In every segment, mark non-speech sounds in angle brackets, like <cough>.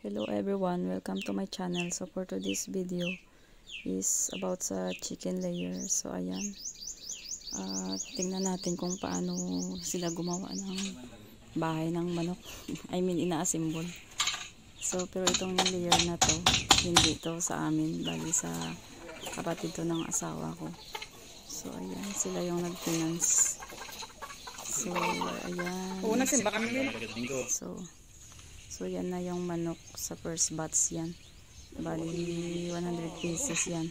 hello everyone welcome to my channel so for today's video is about sa chicken layer so ayan uh, tingnan natin kung paano sila gumawa ng bahay ng manok <laughs> I mean inaassemble so pero itong layer na to hindi to sa amin bali sa kapatid to ng asawa ko so ayan sila yung nag-finance so ayan Una so So, yan na yung manok sa first batch yan. Bali, 100 pieces yan.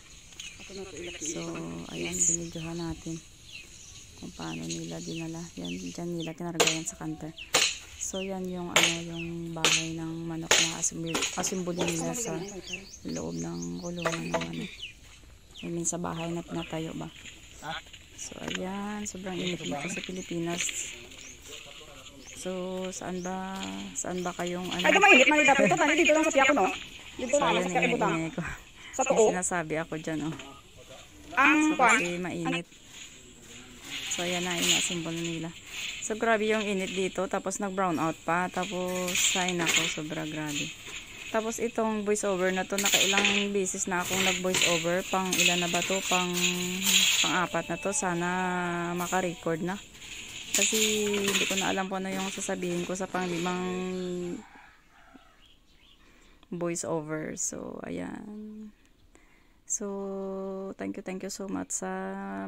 So, ayan, binidyohan natin kung paano nila dinala. Yan, dyan nila kinarga yan sa counter. So, yan yung, ano, yung bahay ng manok na kasimbuli nila sa loob ng kulungan ng ano. I mean, sa bahay na pinatayo ba. So, ayan, sobrang init na sa Pilipinas. So, saan ba, saan ba kayong, ano? Ay, gamahilip, mahilap. Ito, tani, dito lang sa tiyak ko, no? Dito lang, sa tiyak ko. ko. Sa too. Sinasabi ako dyan, oh. Ang, so, kasi eh, mainit. So, ayan na, yung simbolo nila. So, grabe yung init dito. Tapos, nag-brown out pa. Tapos, sign ako. Sobra grabe. Tapos, itong voiceover na to, nakailang basis na akong nag-voiceover. Pang ilan na ba to? Pang, pang apat na to. Sana makarecord na. Kasi hindi ko na alam kung ano yung sasabihin ko sa panglimang voice over. So, ayan. So, thank you, thank you so much sa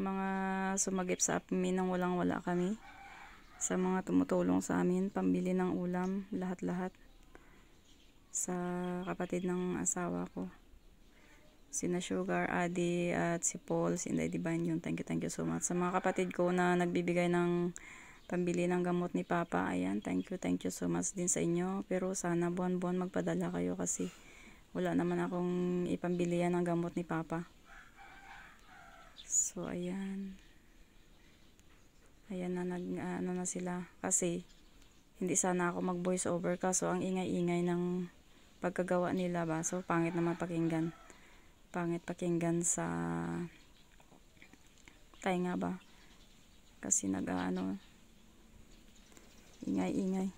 mga sumagip sa amin nang walang-wala kami. Sa mga tumutulong sa amin, pambili ng ulam, lahat-lahat. Sa kapatid ng asawa ko si na Sugar Adi at si Paul, si Inday Divine yun. Thank you, thank you so much. Sa mga kapatid ko na nagbibigay ng pambili ng gamot ni Papa, ayan, thank you, thank you so much din sa inyo. Pero sana buwan-buwan magpadala kayo kasi wala naman akong ipambilian ng gamot ni Papa. So, ayan. Ayan na, nag, ano na sila. Kasi, hindi sana ako mag voice over kaso ang ingay-ingay ng pagkagawa nila ba. So, pangit naman pakinggan pangit pakinggan sa tainga ba kasi nag-ano ingay-ingay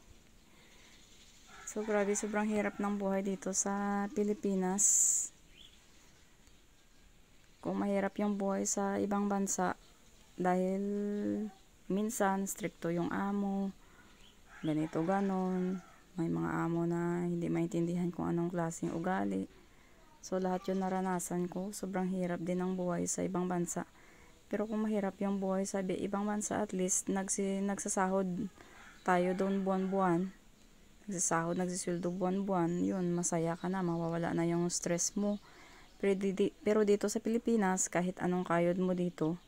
so grabe sobrang hirap ng buhay dito sa Pilipinas kung mahirap yung buhay sa ibang bansa dahil minsan stricto yung amo ganito ganon may mga amo na hindi maintindihan kung anong klaseng ugali So, lahat yun naranasan ko. Sobrang hirap din ang buhay sa ibang bansa. Pero kung mahirap yung buhay sa ibang bansa, at least nagsi, nagsasahod tayo doon buwan-buwan. Nagsasahod, nagsisweldo buwan-buwan. Yun, masaya ka na. Mawawala na yung stress mo. Pero, di, pero dito sa Pilipinas, kahit anong kayod mo dito,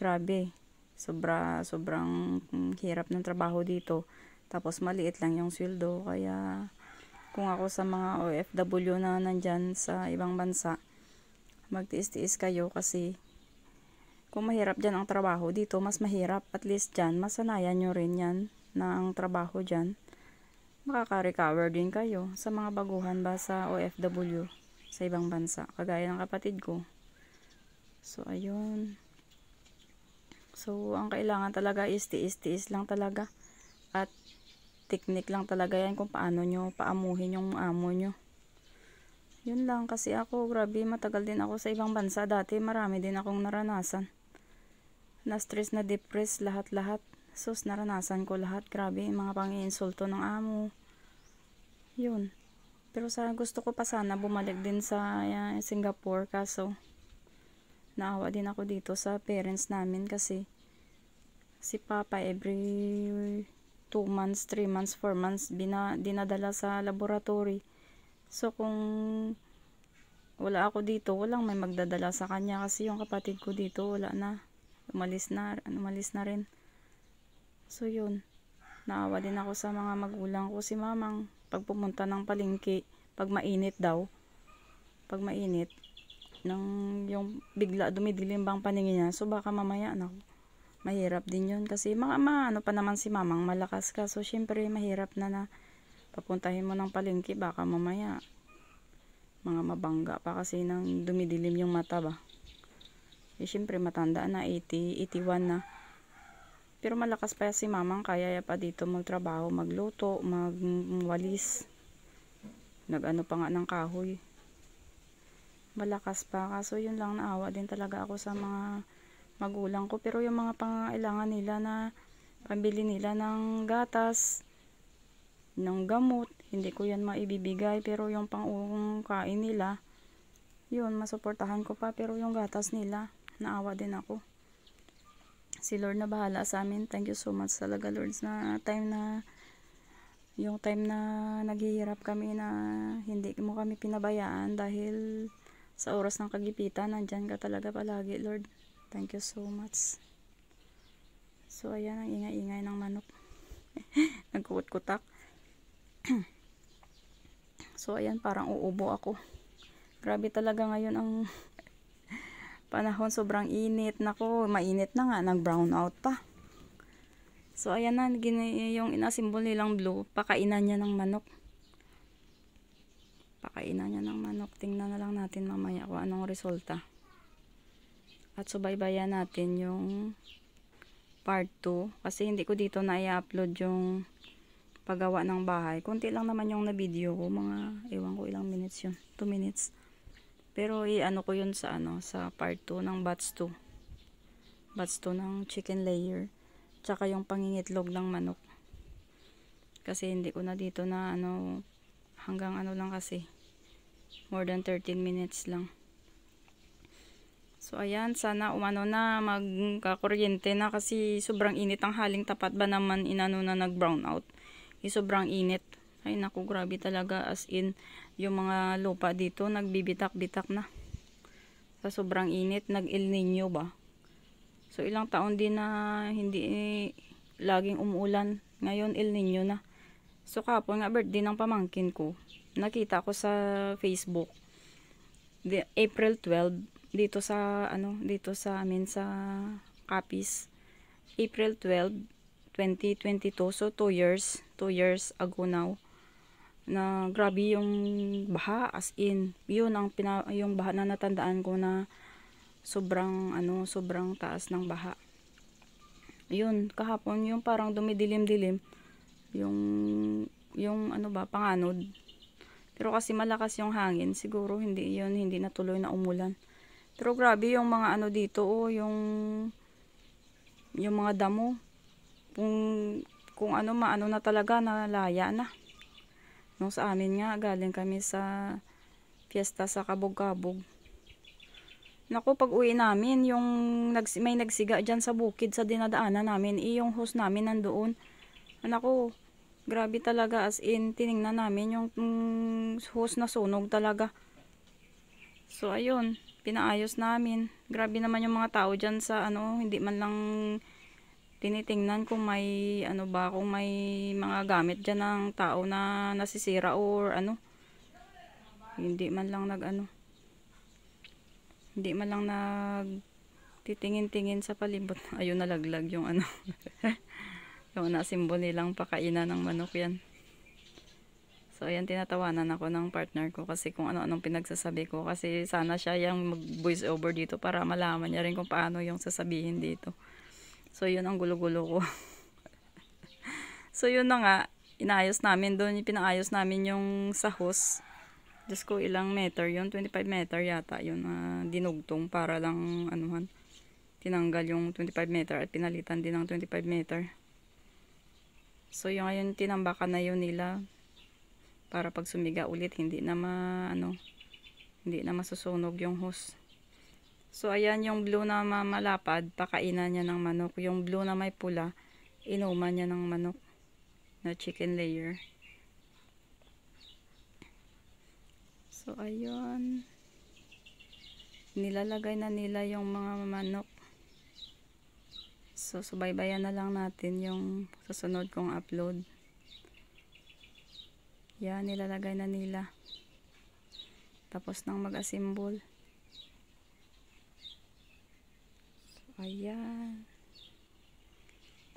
grabe. Sobra, sobrang mm, hirap ng trabaho dito. Tapos maliit lang yung sweldo. Kaya kung ako sa mga OFW na nandyan sa ibang bansa, magtiis-tiis kayo kasi kung mahirap dyan ang trabaho, dito mas mahirap. At least dyan, masanayan nyo rin yan na ang trabaho dyan. Makaka-recover din kayo sa mga baguhan ba sa OFW sa ibang bansa. Kagaya ng kapatid ko. So, ayun. So, ang kailangan talaga is tiis-tiis lang talaga. At technique lang talaga yan kung paano nyo paamuhin yung amo nyo yun lang kasi ako grabe matagal din ako sa ibang bansa dati marami din akong naranasan na stress na depressed lahat lahat sus naranasan ko lahat grabe mga pangiinsulto ng amo yun pero sa gusto ko pa sana bumalik din sa uh, Singapore kaso naawa din ako dito sa parents namin kasi si papa every two months, three months, four months bina, dinadala sa laboratory. So kung wala ako dito, walang may magdadala sa kanya kasi yung kapatid ko dito wala na. Umalis na, umalis na rin. So yun. Naawa din ako sa mga magulang ko si Mamang pag pumunta ng palengke, pag mainit daw. Pag mainit, nang yung bigla dumidilim bang paningin niya. So baka mamaya nako mahirap din yun kasi mga ma, ano pa naman si mamang malakas ka so syempre mahirap na na papuntahin mo ng palengke baka mamaya mga mabangga pa kasi nang dumidilim yung mata ba eh syempre matanda na 80, 81 na pero malakas pa si mamang kaya pa dito magtrabaho magluto, magwalis ano pa nga ng kahoy malakas pa kaso yun lang naawa din talaga ako sa mga magulang ko. Pero yung mga pangailangan nila na pambili nila ng gatas, ng gamot, hindi ko yan maibibigay. Pero yung pang kain nila, yun, masuportahan ko pa. Pero yung gatas nila, naawa din ako. Si Lord na bahala sa amin. Thank you so much talaga Lord na time na yung time na naghihirap kami na hindi mo kami pinabayaan dahil sa oras ng kagipitan, nandyan ka talaga palagi, Lord. Thank you so much. So, ayan ang ingay-ingay ng manok. <laughs> Nagkuot-kutak. <clears throat> so, ayan, parang uubo ako. Grabe talaga ngayon ang <laughs> panahon. Sobrang init. Nako, mainit na nga. Nag-brown out pa. So, ayan na. Yung inasimbol nilang blue. Pakainan niya ng manok pakainan niya ng manok. Tingnan na lang natin mamaya kung anong resulta at subaybayan natin yung part 2 kasi hindi ko dito na i-upload yung paggawa ng bahay konti lang naman yung na video ko mga iwan ko ilang minutes yun 2 minutes pero i-ano ko yun sa ano sa part 2 ng batch 2 batch 2 ng chicken layer tsaka yung pangingitlog ng manok kasi hindi ko na dito na ano hanggang ano lang kasi more than 13 minutes lang So, ayan, sana umano na, magkakuryente na kasi sobrang init ang haling tapat ba naman inano na nag-brown out. Yung sobrang init. Ay, naku, grabe talaga as in yung mga lupa dito, nagbibitak-bitak na. Sa sobrang init, nag-El Nino ba? So, ilang taon din na hindi eh, laging umuulan. Ngayon, El Nino na. So, kapon nga birthday ng pamangkin ko. Nakita ko sa Facebook. The April 12, dito sa ano dito sa amin sa Capiz April 12 2022 so 2 years 2 years ago now na grabe yung baha as in yun ang pina, yung baha na natandaan ko na sobrang ano sobrang taas ng baha yun kahapon yung parang dumidilim-dilim yung yung ano ba panganod pero kasi malakas yung hangin siguro hindi yun hindi natuloy na umulan pero grabe yung mga ano dito, oh, yung yung mga damo. Kung kung ano maano na talaga nalaya na. Nung sa amin nga galing kami sa fiesta sa Kabog-Kabog. Nako pag-uwi namin, yung nags may nagsiga diyan sa bukid sa dinadaanan namin, eh, yung host namin nandoon. Nako grabe talaga as in tiningnan namin yung mm, host na sunog talaga. So, ayun. Pinaayos namin. Grabe naman yung mga tao diyan sa ano, hindi man lang tinitingnan kung may ano ba, kung may mga gamit diyan ng tao na nasisira or ano. Hindi man lang nagano. Hindi man lang nag titingin-tingin sa palibot. <laughs> Ayun, nalaglag yung ano. <laughs> yung nasimbol nilang pakainan ng manok yan. So, ayan, tinatawanan ako ng partner ko kasi kung ano-anong pinagsasabi ko. Kasi sana siya yung mag-voice over dito para malaman niya rin kung paano yung sasabihin dito. So, yun ang gulo-gulo ko. <laughs> so, yun na nga. Inayos namin doon. Pinaayos namin yung sa hose. Diyos ko, ilang meter yun? 25 meter yata yun uh, dinugtong para lang, anuhan, tinanggal yung 25 meter at pinalitan din ng 25 meter. So, yung ngayon, tinambakan na yun nila para pag sumiga ulit hindi na ma ano hindi na masusunog yung hose so ayan yung blue na mamalapad pakainan niya ng manok yung blue na may pula inuman niya ng manok na chicken layer so ayun nilalagay na nila yung mga manok so subaybayan na lang natin yung susunod kong upload yan, nilalagay na nila. Tapos nang mag-assemble. So, ayan.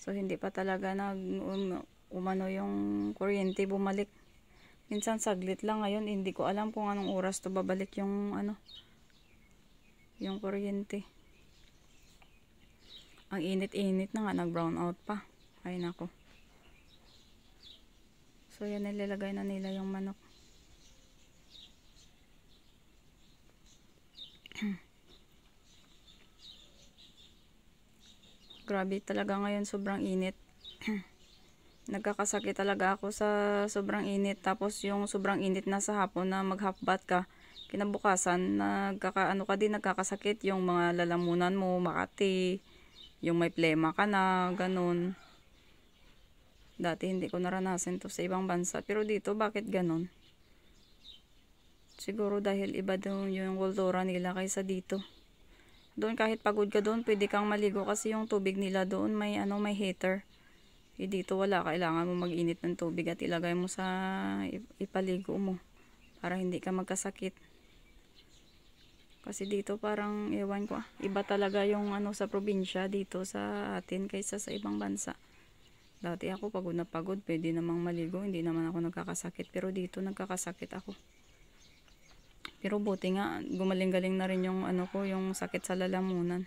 So, hindi pa talaga nag um, umano yung kuryente bumalik. Minsan saglit lang ngayon, hindi ko alam kung anong oras to babalik yung ano yung kuryente. Ang init-init na nga nag-brown out pa. Ay nako. So, yan, nilalagay na nila yung manok. <clears throat> Grabe talaga ngayon, sobrang init. <clears throat> Nagkakasakit talaga ako sa sobrang init. Tapos, yung sobrang init na sa hapon na maghapbat ka, kinabukasan, nagkakaano ka din, nagkakasakit yung mga lalamunan mo, makati, yung may plema ka na, ganun. Dati hindi ko naranasan to sa ibang bansa. Pero dito, bakit ganon? Siguro dahil iba doon yung kultura nila kaysa dito. Doon kahit pagod ka doon, pwede kang maligo kasi yung tubig nila doon may ano may heater. Eh dito wala, kailangan mo mag-init ng tubig at ilagay mo sa ipaligo mo para hindi ka magkasakit. Kasi dito parang ewan ko, iba talaga yung ano sa probinsya dito sa atin kaysa sa ibang bansa. Dati ako pagod na pagod, pwede namang maligo, hindi naman ako nagkakasakit. Pero dito nagkakasakit ako. Pero buti nga, gumaling-galing na rin yung ano ko, yung sakit sa lalamunan.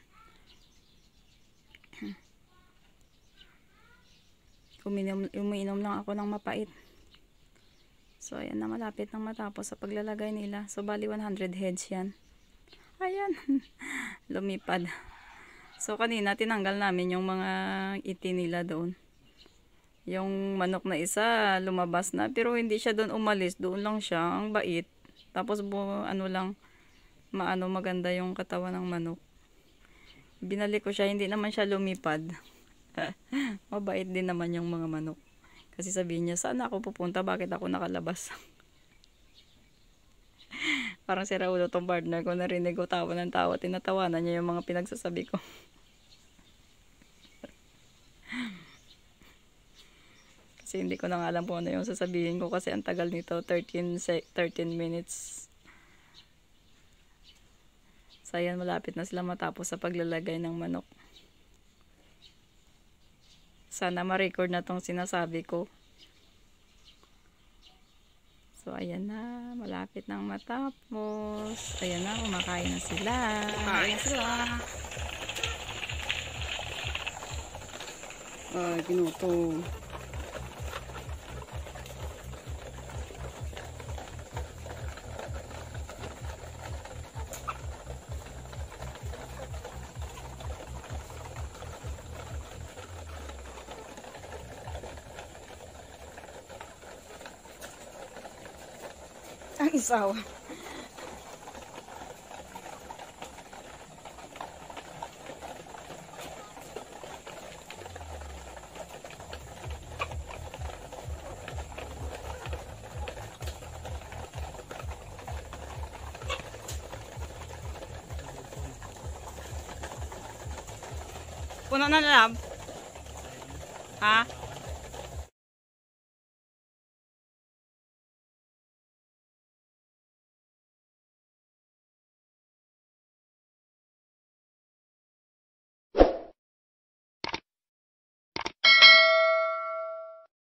<clears throat> Uminom, umiinom lang ako ng mapait. So, ayan na malapit nang matapos sa paglalagay nila. So, bali 100 heads yan. Ayan. <laughs> Lumipad. So, kanina tinanggal namin yung mga iti nila doon. Yung manok na isa, lumabas na. Pero hindi siya doon umalis. Doon lang siya. Ang bait. Tapos, ano lang, maano maganda yung katawan ng manok. Binalik ko siya. Hindi naman siya lumipad. <laughs> Mabait din naman yung mga manok. Kasi sabihin niya, saan ako pupunta? Bakit ako nakalabas? <laughs> Parang si Raulo tong partner ko, narinig ko tawa ng tawa. na niya yung mga pinagsasabi ko. <laughs> Kasi hindi ko na nga alam po ano yung sasabihin ko kasi ang tagal nito. 13, 13 minutes. So malapit na sila matapos sa paglalagay ng manok. Sana ma-record na tong sinasabi ko. So, ayan na. Malapit nang matapos. Ayan na, kumakain na sila. Kumakain na sila. Ay, ah, ginuto. ang isaw. Puno na na lab? Ha?